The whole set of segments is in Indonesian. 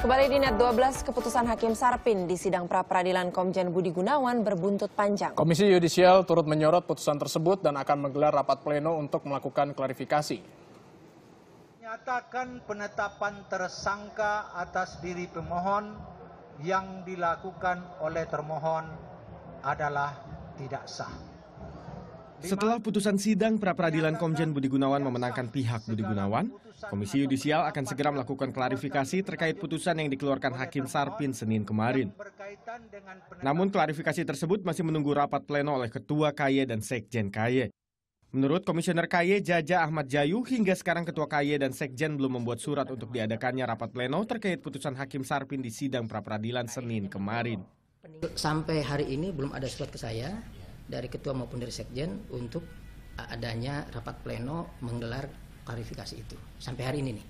Kembali di net 12, keputusan Hakim Sarpin di sidang pra-peradilan Komjen Budi Gunawan berbuntut panjang. Komisi Yudisial turut menyorot putusan tersebut dan akan menggelar rapat pleno untuk melakukan klarifikasi. Nyatakan penetapan tersangka atas diri pemohon yang dilakukan oleh termohon adalah tidak sah. Setelah putusan sidang pra-peradilan Komjen Budi Gunawan memenangkan pihak Budi Gunawan, Komisi Yudisial akan segera melakukan klarifikasi terkait putusan yang dikeluarkan Hakim Sarpin Senin kemarin. Namun klarifikasi tersebut masih menunggu rapat pleno oleh Ketua KY dan Sekjen KY. Menurut Komisioner KY Jaja Ahmad Jayu, hingga sekarang Ketua KY dan Sekjen belum membuat surat untuk diadakannya rapat pleno terkait putusan Hakim Sarpin di sidang pra-peradilan Senin kemarin. Sampai hari ini belum ada surat ke saya, dari ketua maupun dari sekjen untuk uh, adanya rapat pleno menggelar klarifikasi itu sampai hari ini nih.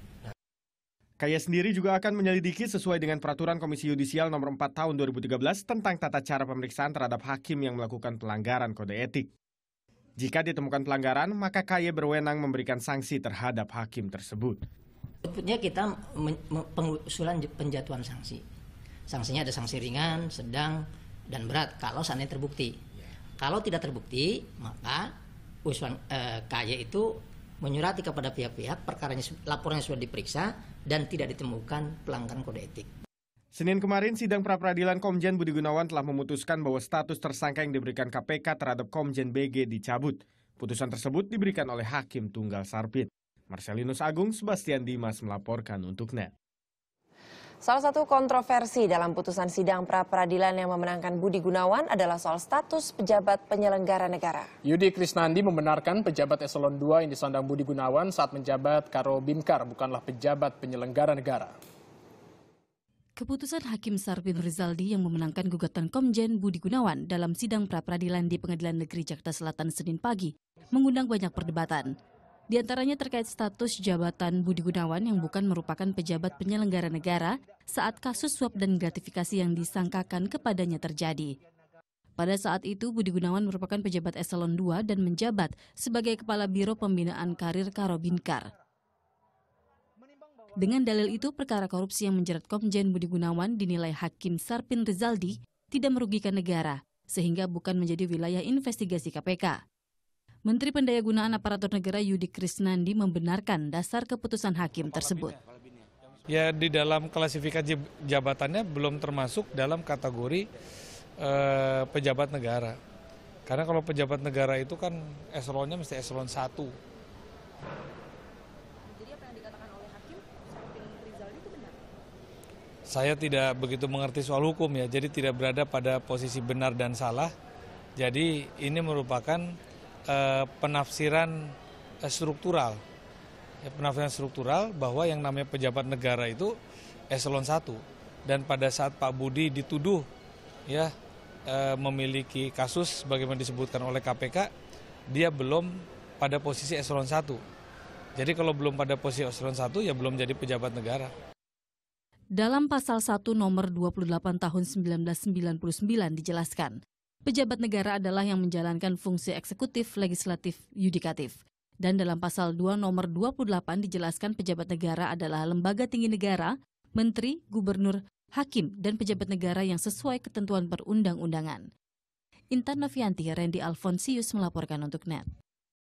Kaya sendiri juga akan menyelidiki sesuai dengan peraturan Komisi Yudisial nomor 4 tahun 2013 tentang tata cara pemeriksaan terhadap hakim yang melakukan pelanggaran kode etik. Jika ditemukan pelanggaran, maka Kaya berwenang memberikan sanksi terhadap hakim tersebut. Sebutnya kita pengusulan penjatuhan sanksi. Sanksinya ada sanksi ringan, sedang, dan berat kalau seandainya terbukti. Kalau tidak terbukti, maka usulan eh, KY itu menyurati kepada pihak-pihak perkaranya laporannya sudah diperiksa dan tidak ditemukan pelanggaran kode etik. Senin kemarin, sidang pra-peradilan Komjen Budi Gunawan telah memutuskan bahwa status tersangka yang diberikan KPK terhadap Komjen BG dicabut. Putusan tersebut diberikan oleh Hakim Tunggal Sarpit. Marcelinus Agung, Sebastian Dimas melaporkan untuk NET. Salah satu kontroversi dalam putusan sidang pra-peradilan yang memenangkan Budi Gunawan adalah soal status pejabat penyelenggara negara. Yudi Krisnandi membenarkan pejabat eselon 2 yang disandang Budi Gunawan saat menjabat Karo Bimkar bukanlah pejabat penyelenggara negara. Keputusan Hakim Sarbin Rizaldi yang memenangkan gugatan Komjen Budi Gunawan dalam sidang pra-peradilan di Pengadilan Negeri Jakarta Selatan Senin pagi mengundang banyak perdebatan. Di antaranya terkait status jabatan Budi Gunawan yang bukan merupakan pejabat penyelenggara negara saat kasus suap dan gratifikasi yang disangkakan kepadanya terjadi. Pada saat itu, Budi Gunawan merupakan pejabat eselon 2 dan menjabat sebagai Kepala Biro Pembinaan Karir Karobinkar. Dengan dalil itu, perkara korupsi yang menjerat Komjen Budi Gunawan dinilai Hakim Sarpin Rizaldi tidak merugikan negara, sehingga bukan menjadi wilayah investigasi KPK. Menteri Pendayagunaan Aparatur Negara Yudi Krisnandi membenarkan dasar keputusan hakim tersebut. Ya di dalam klasifikasi jabatannya belum termasuk dalam kategori eh, pejabat negara. Karena kalau pejabat negara itu kan eselonnya mesti eselon 1. Jadi apa yang dikatakan oleh hakim Rizal itu benar? Saya tidak begitu mengerti soal hukum ya, jadi tidak berada pada posisi benar dan salah. Jadi ini merupakan Eh, penafsiran eh, struktural. Ya, penafsiran struktural bahwa yang namanya pejabat negara itu eselon 1 dan pada saat Pak Budi dituduh ya eh, memiliki kasus bagaimana disebutkan oleh KPK, dia belum pada posisi eselon 1. Jadi kalau belum pada posisi eselon 1 ya belum jadi pejabat negara. Dalam pasal 1 nomor 28 tahun 1999 dijelaskan, pejabat negara adalah yang menjalankan fungsi eksekutif, legislatif, yudikatif. Dan dalam pasal 2 nomor 28 dijelaskan pejabat negara adalah lembaga tinggi negara, menteri, gubernur, hakim, dan pejabat negara yang sesuai ketentuan perundang-undangan. Intan Novianti, Randy Alfonsius melaporkan untuk NET.